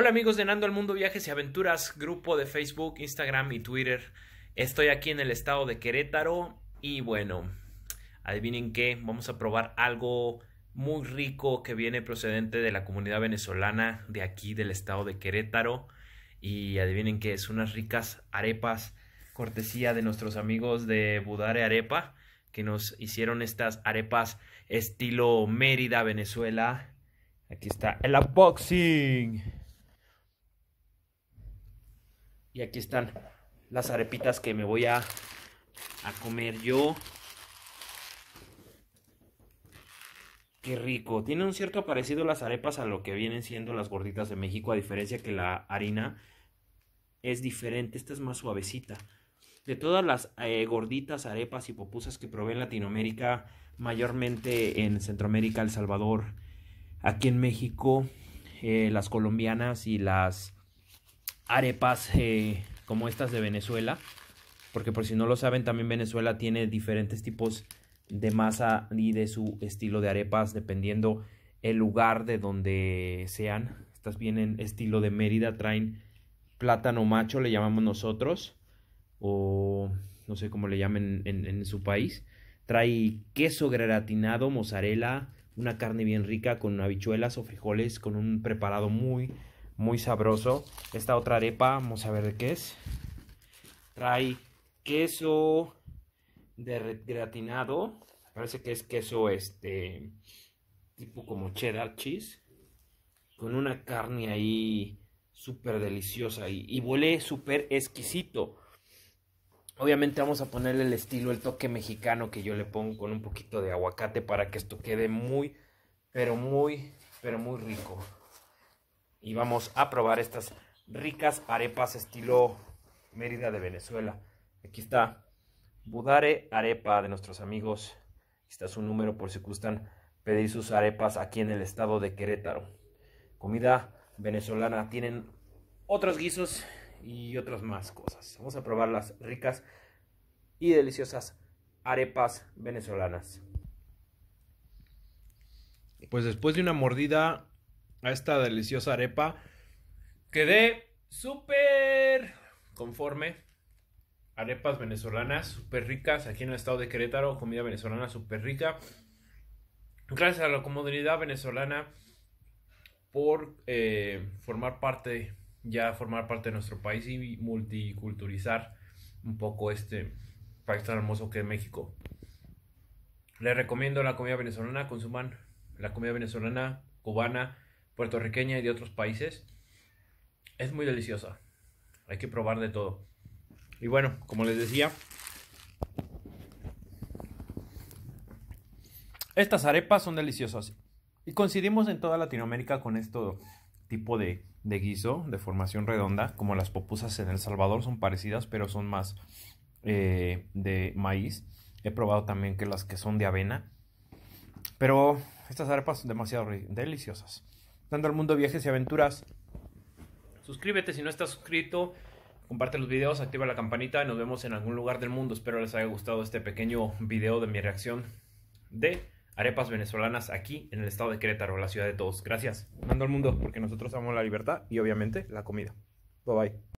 Hola amigos de Nando al Mundo Viajes y Aventuras, grupo de Facebook, Instagram y Twitter. Estoy aquí en el estado de Querétaro y bueno, adivinen que vamos a probar algo muy rico que viene procedente de la comunidad venezolana de aquí del estado de Querétaro y adivinen que es unas ricas arepas cortesía de nuestros amigos de Budare Arepa que nos hicieron estas arepas estilo Mérida, Venezuela. Aquí está el unboxing. Y aquí están las arepitas que me voy a, comer yo. Qué rico. Tiene un cierto parecido las arepas a lo que vienen siendo las gorditas de México, a diferencia que la harina es diferente. Esta es más suavecita. De todas las eh, gorditas, arepas y popusas que probé en Latinoamérica, mayormente en Centroamérica, El Salvador, aquí en México, eh, las colombianas y las arepas eh, como estas de Venezuela. Porque por si no lo saben, también Venezuela tiene diferentes tipos de masa y de su estilo de arepas, dependiendo el lugar de donde sean. Estas vienen estilo de Mérida, traen plátano macho, le llamamos nosotros, o no sé cómo le llamen en, en su país. Trae queso gratinado, mozzarella, una carne bien rica con habichuelas o frijoles, con un preparado muy muy sabroso. Esta otra arepa, vamos a ver de qué es. Trae queso de gratinado. Parece que es queso este tipo como cheddar cheese. Con una carne ahí súper deliciosa y, y huele súper exquisito. Obviamente vamos a ponerle el estilo, el toque mexicano que yo le pongo con un poquito de aguacate para que esto quede muy, pero muy, pero muy rico y vamos a probar estas ricas arepas estilo Mérida de Venezuela. Aquí está Budare Arepa de nuestros amigos. Aquí está su número por si gustan pedir sus arepas aquí en el estado de Querétaro. Comida venezolana. Tienen otros guisos y otras más cosas. Vamos a probar las ricas y deliciosas arepas venezolanas. Pues después de una mordida a esta deliciosa arepa. Quedé súper conforme. Arepas venezolanas súper ricas aquí en el estado de Querétaro, comida venezolana súper rica. Gracias a la comunidad venezolana por eh, formar parte, ya formar parte de nuestro país y multiculturizar un poco este país tan hermoso que es México. Les recomiendo la comida venezolana, consuman la comida venezolana, cubana, puertorriqueña y de otros países. Es muy deliciosa. Hay que probar de todo. Y bueno, como les decía, estas arepas son deliciosas. Y coincidimos en toda Latinoamérica con este tipo de, guiso de formación redonda, como las popusas en El Salvador son parecidas, pero son más eh, de maíz. He probado también que las que son de avena. Pero estas arepas son demasiado deliciosas dando al mundo viajes y aventuras. Suscríbete si no estás suscrito, comparte los videos, activa la campanita y nos vemos en algún lugar del mundo. Espero les haya gustado este pequeño video de mi reacción de arepas venezolanas aquí en el estado de Querétaro, la ciudad de todos. Gracias. Mando al mundo porque nosotros amamos la libertad y obviamente la comida. Bye bye.